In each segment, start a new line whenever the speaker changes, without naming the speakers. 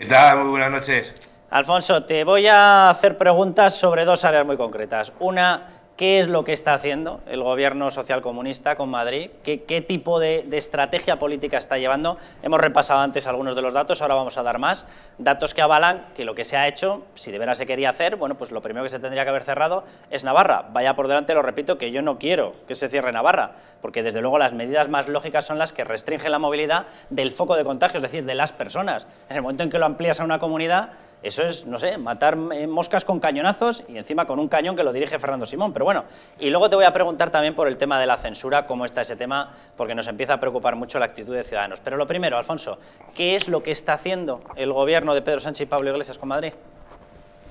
¿Qué tal? Muy buenas noches. Alfonso, te voy a hacer preguntas sobre dos áreas muy concretas. Una qué es lo que está haciendo el gobierno socialcomunista con Madrid, qué, tipo de, estrategia política está llevando. Hemos repasado antes algunos de los datos, ahora vamos a dar más. Datos que avalan que lo que se ha hecho, si de veras se quería hacer, bueno, pues lo primero que se tendría que haber cerrado es Navarra. Vaya por delante, lo repito, que yo no quiero que se cierre Navarra, porque desde luego las medidas más lógicas son las que restringen la movilidad del foco de contagio, es decir, de las personas. En el momento en que lo amplías a una comunidad, eso es, no sé, matar eh, moscas con cañonazos y encima con un cañón que lo dirige Fernando Simón, bueno, y luego te voy a preguntar también por el tema de la censura, cómo está ese tema, porque nos empieza a preocupar mucho la actitud de Ciudadanos. Pero lo primero, Alfonso, ¿qué es lo que está haciendo el gobierno de Pedro Sánchez y Pablo Iglesias con Madrid?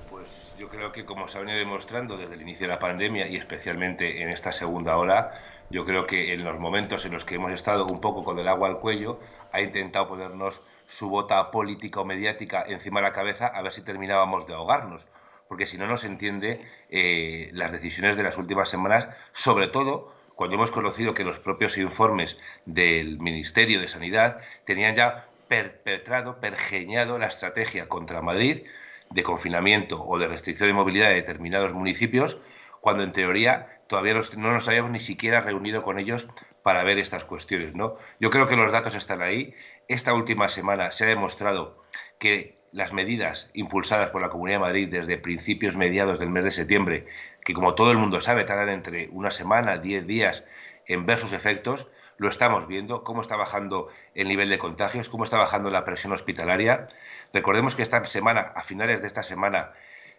Pues yo creo que como se ha venido demostrando desde el inicio de la pandemia y especialmente en esta segunda ola, yo creo que en los momentos en los que hemos estado un poco con el agua al cuello, ha intentado ponernos su bota política o mediática encima de la cabeza a ver si terminábamos de ahogarnos porque si no, no se entiende eh, las decisiones de las últimas semanas, sobre todo cuando hemos conocido que los propios informes del Ministerio de Sanidad tenían ya perpetrado, pergeñado la estrategia contra Madrid de confinamiento o de restricción de movilidad de determinados municipios, cuando en teoría todavía no nos habíamos ni siquiera reunido con ellos para ver estas cuestiones. ¿no? Yo creo que los datos están ahí. Esta última semana se ha demostrado que las medidas impulsadas por la Comunidad de Madrid desde principios mediados del mes de septiembre, que como todo el mundo sabe tardan entre una semana, diez días en ver sus efectos, lo estamos viendo, cómo está bajando el nivel de contagios, cómo está bajando la presión hospitalaria. Recordemos que esta semana, a finales de esta semana,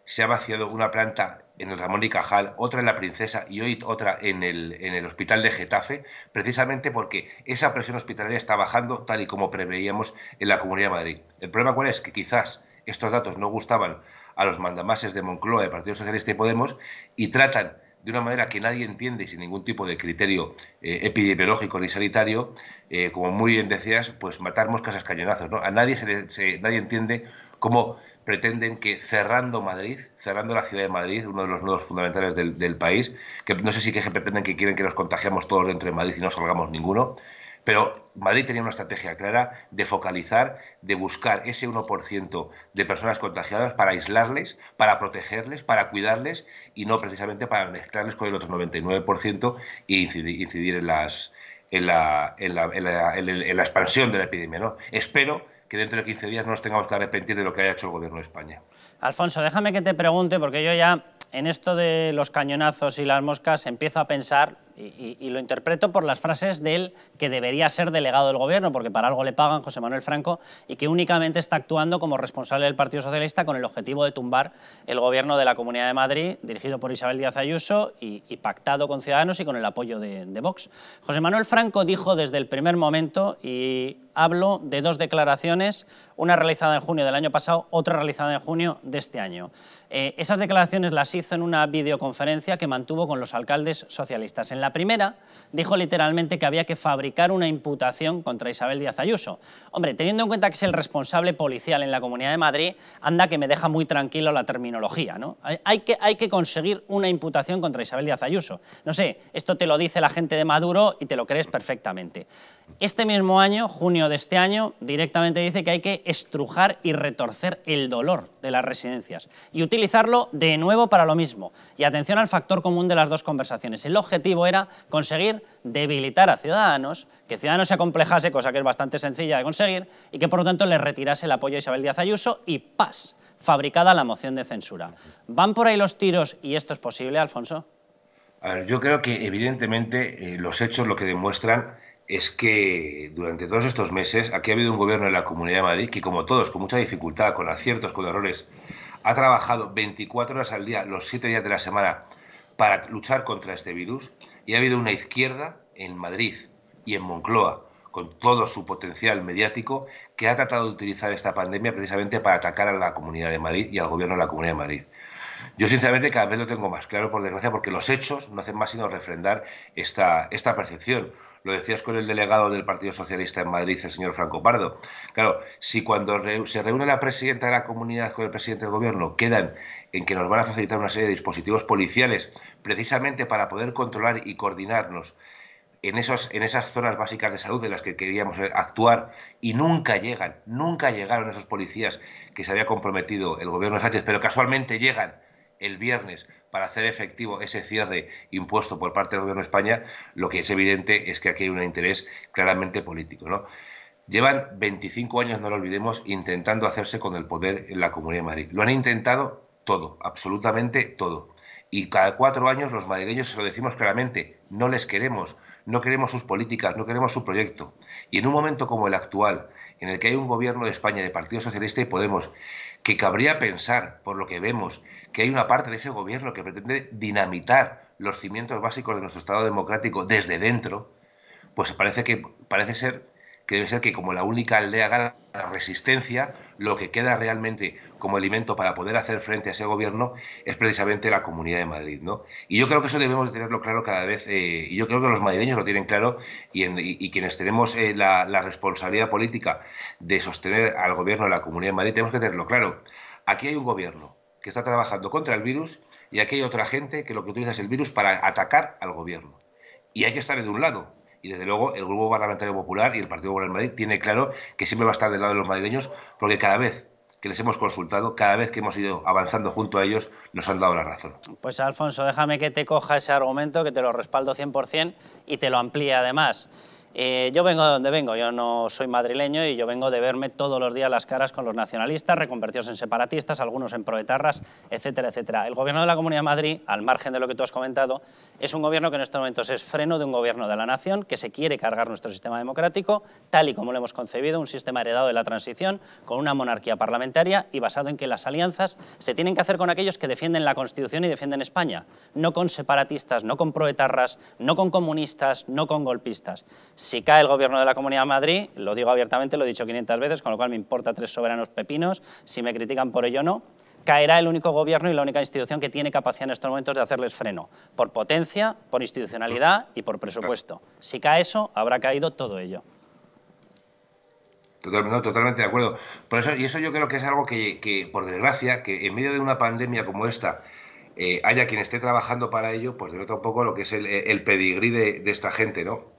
se ha vaciado una planta en el Ramón y Cajal, otra en La Princesa y hoy otra en el, en el Hospital de Getafe, precisamente porque esa presión hospitalaria está bajando tal y como preveíamos en la Comunidad de Madrid. El problema cuál es que quizás estos datos no gustaban a los mandamases de Moncloa, de Partido Socialista y Podemos, y tratan de una manera que nadie entiende y sin ningún tipo de criterio eh, epidemiológico ni sanitario, eh, como muy bien decías, pues matar moscas a cañonazos. ¿no? A nadie, se, le, nadie entiende cómo pretenden que cerrando Madrid, cerrando la ciudad de Madrid, uno de los nodos fundamentales del, país, que no sé si que pretenden que quieren que nos contagiamos todos dentro de Madrid y no salgamos ninguno, pero Madrid tenía una estrategia clara de focalizar, de buscar ese 1% de personas contagiadas para aislarles, para protegerles, para cuidarles y no precisamente para mezclarles con el otro 99% e incidir, en, las, en, la, en la expansión de la epidemia. ¿no? Espero que dentro de 15 días no nos tengamos que arrepentir de lo que haya hecho el Gobierno de España.
Alfonso, déjame que te pregunte, porque yo ya en esto de los cañonazos y las moscas empiezo a pensar, y, lo interpreto por las frases de él que debería ser delegado del gobierno, porque para algo le pagan José Manuel Franco, y que únicamente está actuando como responsable del Partido Socialista con el objetivo de tumbar el gobierno de la Comunidad de Madrid, dirigido por Isabel Díaz Ayuso y, pactado con Ciudadanos y con el apoyo de, de Vox. José Manuel Franco dijo desde el primer momento, y hablo de dos declaraciones, una realizada en junio del año pasado, otra realizada en junio de este año. Eh, esas declaraciones las hizo en una videoconferencia que mantuvo con los alcaldes socialistas. En la primera dijo literalmente que había que fabricar una imputación contra Isabel Díaz Ayuso. Hombre, teniendo en cuenta que es el responsable policial en la Comunidad de Madrid, anda que me deja muy tranquilo la terminología. Hay, que, hay que conseguir una imputación contra Isabel Díaz Ayuso. No sé, esto te lo dice la gente de Maduro y te lo crees perfectamente. Este mismo año, junio de este año, directamente dice que hay que estrujar y retorcer el dolor de las residencias y utilizarlo de nuevo para lo mismo. Y atención al factor común de las dos conversaciones. El objetivo era conseguir debilitar a Ciudadanos, que Ciudadanos se acomplejase, cosa que es bastante sencilla de conseguir, y que por lo tanto le retirase el apoyo a Isabel Díaz Ayuso y paz, fabricada la moción de censura. ¿Van por ahí los tiros y esto es posible, Alfonso?
yo creo que evidentemente eh, los hechos lo que demuestran es que durante todos estos meses aquí ha habido un gobierno en la Comunidad de Madrid que, como todos, con mucha dificultad, con aciertos, con errores, ha trabajado 24 horas al día, los 7 días de la semana, para luchar contra este virus. Y ha habido una izquierda en Madrid y en Moncloa, con todo su potencial mediático, que ha tratado de utilizar esta pandemia precisamente para atacar a la Comunidad de Madrid y al gobierno de la Comunidad de Madrid. Yo sinceramente cada vez lo tengo más claro, por desgracia, porque los hechos no hacen más sino refrendar esta, esta percepción. Lo decías con el delegado del Partido Socialista en Madrid, el señor Franco Pardo. Claro, si cuando se reúne la presidenta de la comunidad con el presidente del gobierno quedan en que nos van a facilitar una serie de dispositivos policiales precisamente para poder controlar y coordinarnos en, esos, en esas zonas básicas de salud en las que queríamos eh, actuar y nunca llegan, nunca llegaron esos policías que se había comprometido el gobierno de Sánchez, pero casualmente llegan el viernes para hacer efectivo ese cierre impuesto por parte del Gobierno de España, lo que es evidente es que aquí hay un interés claramente político. ¿no? Llevan 25 años, no lo olvidemos, intentando hacerse con el poder en la Comunidad de Madrid. Lo han intentado todo, absolutamente todo. Y cada cuatro años los madrileños se lo decimos claramente, no les queremos, no queremos sus políticas, no queremos su proyecto. Y en un momento como el actual, en el que hay un gobierno de España de Partido Socialista y Podemos, que cabría pensar, por lo que vemos, que hay una parte de ese gobierno que pretende dinamitar los cimientos básicos de nuestro Estado democrático desde dentro, pues parece que parece ser que debe ser que como la única aldea gana la resistencia, lo que queda realmente como alimento para poder hacer frente a ese gobierno es precisamente la Comunidad de Madrid. ¿no? Y yo creo que eso debemos de tenerlo claro cada vez, eh, y yo creo que los madrileños lo tienen claro, y, quienes tenemos eh, la, la responsabilidad política de sostener al gobierno de la Comunidad de Madrid, tenemos que tenerlo claro. Aquí hay un gobierno que está trabajando contra el virus y aquí hay otra gente que lo que utiliza es el virus para atacar al gobierno. Y hay que estar de un lado, y desde luego el Grupo Parlamentario Popular y el Partido Popular de Madrid tiene claro que siempre va a estar del lado de los madrileños porque cada vez que les hemos consultado, cada vez que hemos ido avanzando junto a ellos, nos han dado la razón.
Pues Alfonso, déjame que te coja ese argumento, que te lo respaldo 100% y te lo amplíe además. Eh, yo vengo de donde vengo, yo no soy madrileño y yo vengo de verme todos los días las caras con los nacionalistas, reconvertidos en separatistas, algunos en proetarras, etcétera, etcétera. El gobierno de la Comunidad de Madrid, al margen de lo que tú has comentado, es un gobierno que en estos momentos es freno de un gobierno de la nación que se quiere cargar nuestro sistema democrático, tal y como lo hemos concebido, un sistema heredado de la transición, con una monarquía parlamentaria y basado en que las alianzas se tienen que hacer con aquellos que defienden la Constitución y defienden España, no con separatistas, no con proetarras, no con comunistas, no con golpistas si cae el gobierno de la Comunidad de Madrid, lo digo abiertamente, lo he dicho 500 veces, con lo cual me importa tres soberanos pepinos, si me critican por ello no, caerá el único gobierno y la única institución que tiene capacidad en estos momentos de hacerles freno, por potencia, por institucionalidad y por presupuesto. Si cae eso, habrá caído todo ello.
Totalmente, de acuerdo. Por eso, y eso yo creo que es algo que, por desgracia, que en medio de una pandemia como esta, eh, haya quien esté trabajando para ello, pues denota un poco lo que es el, pedigrí de, de, esta gente, ¿no?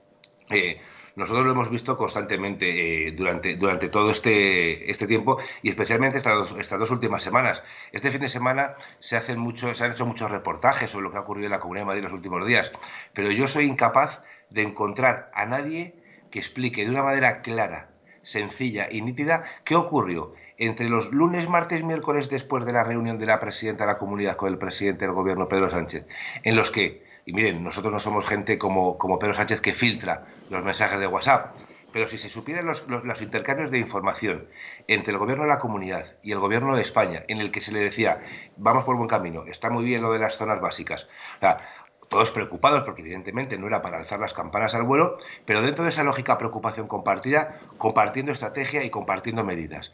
Eh, nosotros lo hemos visto constantemente eh, durante, durante todo este, este tiempo y especialmente estas dos, estas últimas semanas. Este fin de semana se, hacen mucho, se han hecho muchos reportajes sobre lo que ha ocurrido en la Comunidad de Madrid en los últimos días, pero yo soy incapaz de encontrar a nadie que explique de una manera clara, sencilla y nítida qué ocurrió entre los lunes, martes, miércoles después de la reunión de la presidenta de la comunidad con el presidente del gobierno Pedro Sánchez, en los que y miren, nosotros no somos gente como, como Pedro Sánchez que filtra los mensajes de WhatsApp, pero si se supieran los, los, intercambios de información entre el gobierno de la comunidad y el gobierno de España, en el que se le decía, vamos por buen camino, está muy bien lo de las zonas básicas, todos preocupados porque evidentemente no era para alzar las campanas al vuelo, pero dentro de esa lógica preocupación compartida, compartiendo estrategia y compartiendo medidas.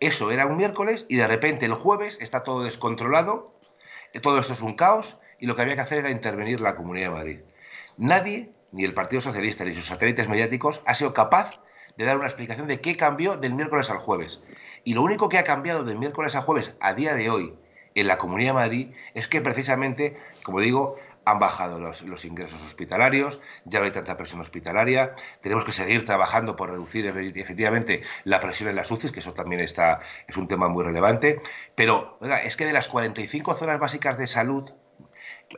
Eso era un miércoles y de repente el jueves está todo descontrolado, todo esto es un caos, y lo que había que hacer era intervenir la Comunidad de Madrid. Nadie, ni el Partido Socialista ni sus satélites mediáticos, ha sido capaz de dar una explicación de qué cambió del miércoles al jueves. Y lo único que ha cambiado del miércoles al jueves a día de hoy en la Comunidad de Madrid es que precisamente, como digo, han bajado los, ingresos hospitalarios, ya no hay tanta presión hospitalaria, tenemos que seguir trabajando por reducir efectivamente la presión en las UCIs, que eso también está, es un tema muy relevante, pero es que de las 45 zonas básicas de salud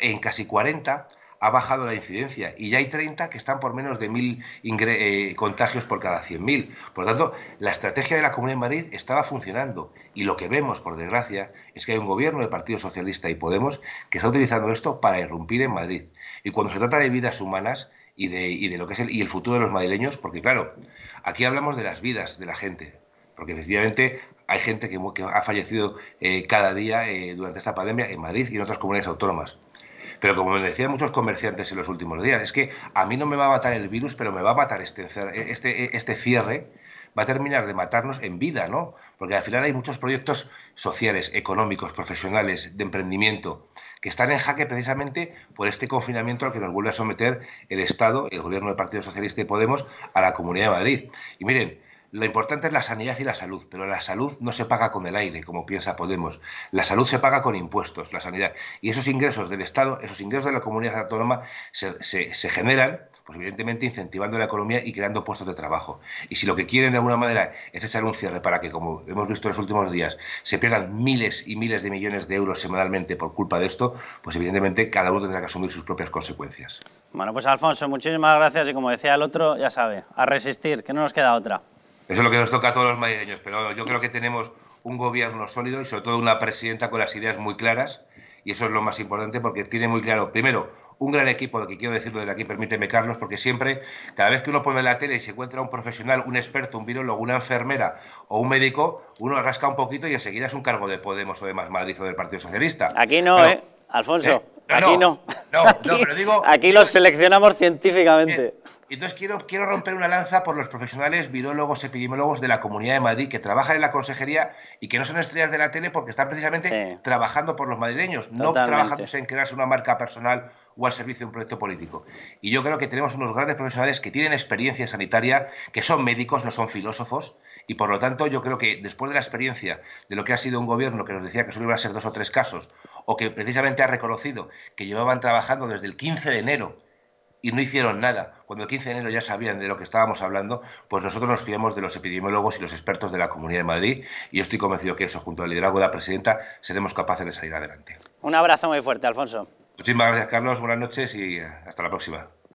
en casi 40 ha bajado la incidencia y ya hay 30 que están por menos de 1.000 eh, contagios por cada 100.000. Por lo tanto, la estrategia de la Comunidad de Madrid estaba funcionando y lo que vemos, por desgracia, es que hay un gobierno del Partido Socialista y Podemos que está utilizando esto para irrumpir en Madrid. Y cuando se trata de vidas humanas y de, lo que es el, y el futuro de los madrileños, porque claro, aquí hablamos de las vidas de la gente, porque efectivamente hay gente que, ha fallecido eh, cada día eh, durante esta pandemia en Madrid y en otras comunidades autónomas. Pero como me decían muchos comerciantes en los últimos días, es que a mí no me va a matar el virus, pero me va a matar este, este, este cierre, va a terminar de matarnos en vida, ¿no? Porque al final hay muchos proyectos sociales, económicos, profesionales, de emprendimiento, que están en jaque precisamente por este confinamiento al que nos vuelve a someter el Estado, el gobierno del Partido Socialista y Podemos, a la Comunidad de Madrid. Y miren, lo importante es la sanidad y la salud, pero la salud no se paga con el aire, como piensa Podemos. La salud se paga con impuestos, la sanidad. Y esos ingresos del Estado, esos ingresos de la comunidad autónoma se, generan, pues evidentemente incentivando la economía y creando puestos de trabajo. Y si lo que quieren de alguna manera es echar un cierre para que, como hemos visto en los últimos días, se pierdan miles y miles de millones de euros semanalmente por culpa de esto, pues evidentemente cada uno tendrá que asumir sus propias consecuencias.
Bueno, pues Alfonso, muchísimas gracias y como decía el otro, ya sabe, a resistir, que no nos queda otra.
Eso es lo que nos toca a todos los madrileños, pero yo creo que tenemos un gobierno sólido y sobre todo una presidenta con las ideas muy claras y eso es lo más importante porque tiene muy claro, primero, un gran equipo, lo que quiero decirlo desde aquí, permíteme Carlos, porque siempre, cada vez que uno pone la tele y se encuentra un profesional, un experto, un virólogo, una enfermera o un médico, uno rasca un poquito y enseguida es un cargo de Podemos o de Más Madrid o del Partido Socialista. Aquí no, ¿eh? Alfonso, ¿eh? aquí no.
No, aquí, los seleccionamos científicamente. Eh,
entonces quiero, quiero romper una lanza por los profesionales virólogos, epidemiólogos de la Comunidad de Madrid que trabajan en la consejería y que no son estrellas de la tele porque están precisamente trabajando por los madrileños, no trabajándose en crearse una marca personal o al servicio de un proyecto político. Y yo creo que tenemos unos grandes profesionales que tienen experiencia sanitaria, que son médicos, no son filósofos, y por lo tanto yo creo que después de la experiencia de lo que ha sido un gobierno que nos decía que solo iban a ser dos o tres casos, o que precisamente ha reconocido que llevaban trabajando desde el 15 de enero y no hicieron nada. Cuando el 15 de enero ya sabían de lo que estábamos hablando, pues nosotros nos fiamos de los epidemiólogos y los expertos de la Comunidad de Madrid y yo estoy convencido que eso, junto al liderazgo de la presidenta, seremos capaces de salir adelante.
Un abrazo muy fuerte, Alfonso.
Muchísimas gracias, Carlos. Buenas noches y eh, hasta la próxima.